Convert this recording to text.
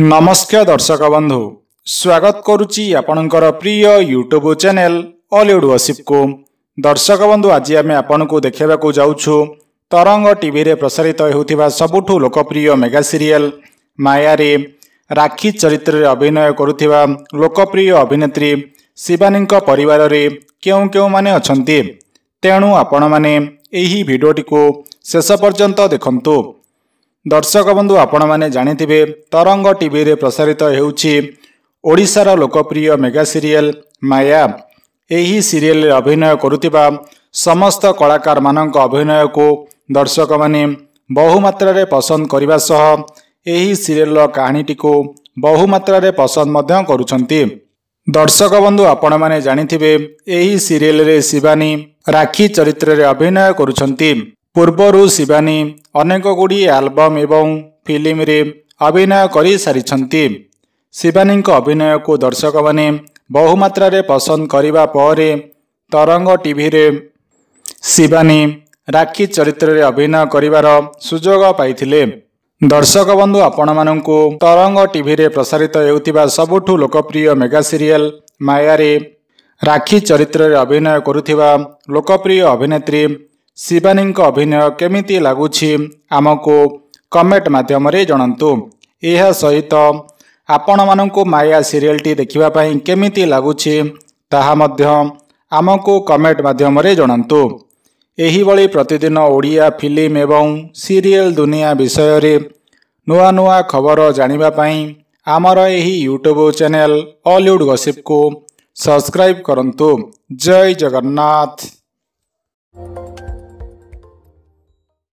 ନମସ୍କାର ଦର୍ଶକ ବନ୍ଧୁ ସ୍ୱାଗତ କରୁଛି ଆପଣଙ୍କର ପ୍ରିୟ ୟୁଟ୍ୟୁବ ଚ୍ୟାନେଲ ଅଲିଉଡ୍ ୱସିପକୁ ଦର୍ଶକ ବନ୍ଧୁ ଆଜି ଆମେ ଆପଣଙ୍କୁ ଦେଖାଇବାକୁ ଯାଉଛୁ ତରଙ୍ଗ ଟିଭିରେ ପ୍ରସାରିତ ହେଉଥିବା ସବୁଠୁ ଲୋକପ୍ରିୟ ମେଗା ସିରିଏଲ ମାୟାରେ ରାକ୍ଷୀ ଚରିତ୍ରରେ ଅଭିନୟ କରୁଥିବା ଲୋକପ୍ରିୟ ଅଭିନେତ୍ରୀ ଶିବାନୀଙ୍କ ପରିବାରରେ କେଉଁ କେଉଁମାନେ ଅଛନ୍ତି ତେଣୁ ଆପଣମାନେ ଏହି ଭିଡ଼ିଓଟିକୁ ଶେଷ ପର୍ଯ୍ୟନ୍ତ ଦେଖନ୍ତୁ ଦର୍ଶକ ବନ୍ଧୁ ଆପଣମାନେ ଜାଣିଥିବେ ତରଙ୍ଗ ଟିଭିରେ ପ୍ରସାରିତ ହେଉଛି ଓଡ଼ିଶାର ଲୋକପ୍ରିୟ ମେଗା ସିରିଏଲ୍ ମାୟା ଏହି ସିରିଏଲରେ ଅଭିନୟ କରୁଥିବା ସମସ୍ତ କଳାକାରମାନଙ୍କ ଅଭିନୟକୁ ଦର୍ଶକମାନେ ବହୁମାତ୍ରାରେ ପସନ୍ଦ କରିବା ସହ ଏହି ସିରିଏଲର କାହାଣୀଟିକୁ ବହୁମାତ୍ରାରେ ପସନ୍ଦ ମଧ୍ୟ କରୁଛନ୍ତି ଦର୍ଶକ ବନ୍ଧୁ ଆପଣମାନେ ଜାଣିଥିବେ ଏହି ସିରିଏଲରେ ଶିବାନୀ ରାକ୍ଷୀ ଚରିତ୍ରରେ ଅଭିନୟ କରୁଛନ୍ତି ପୂର୍ବରୁ ଶିବାନୀ ଅନେକ ଗୁଡ଼ିଏ ଆଲବମ୍ ଏବଂ ଫିଲ୍ମରେ ଅଭିନୟ କରିସାରିଛନ୍ତି ଶିବାନୀଙ୍କ ଅଭିନୟକୁ ଦର୍ଶକମାନେ ବହୁମାତ୍ରାରେ ପସନ୍ଦ କରିବା ପରେ ତରଙ୍ଗ ଟିଭିରେ ଶିବାନୀ ରାକ୍ଷୀ ଚରିତ୍ରରେ ଅଭିନୟ କରିବାର ସୁଯୋଗ ପାଇଥିଲେ ଦର୍ଶକ ବନ୍ଧୁ ଆପଣମାନଙ୍କୁ ତରଙ୍ଗ ଟିଭିରେ ପ୍ରସାରିତ ହେଉଥିବା ସବୁଠୁ ଲୋକପ୍ରିୟ ମେଗା ସିରିଏଲ୍ ମାୟାରେ ରାକ୍ଷୀ ଚରିତ୍ରରେ ଅଭିନୟ କରୁଥିବା ଲୋକପ୍ରିୟ ଅଭିନେତ୍ରୀ ଶିବାନୀଙ୍କ ଅଭିନୟ କେମିତି ଲାଗୁଛି ଆମକୁ କମେଣ୍ଟ ମାଧ୍ୟମରେ ଜଣାନ୍ତୁ ଏହା ସହିତ ଆପଣମାନଙ୍କୁ ମାୟା ସିରିଏଲ୍ଟି ଦେଖିବା ପାଇଁ କେମିତି ଲାଗୁଛି ତାହା ମଧ୍ୟ ଆମକୁ କମେଣ୍ଟ ମାଧ୍ୟମରେ ଜଣାନ୍ତୁ ଏହିଭଳି ପ୍ରତିଦିନ ଓଡ଼ିଆ ଫିଲ୍ମ ଏବଂ ସିରିଏଲ୍ ଦୁନିଆ ବିଷୟରେ ନୂଆ ନୂଆ ଖବର ଜାଣିବା ପାଇଁ ଆମର ଏହି ୟୁଟ୍ୟୁବ ଚ୍ୟାନେଲ ଅଲିଉଡ୍ ଗସିପକୁ ସବସ୍କ୍ରାଇବ୍ କରନ୍ତୁ ଜୟ ଜଗନ୍ନାଥ thank you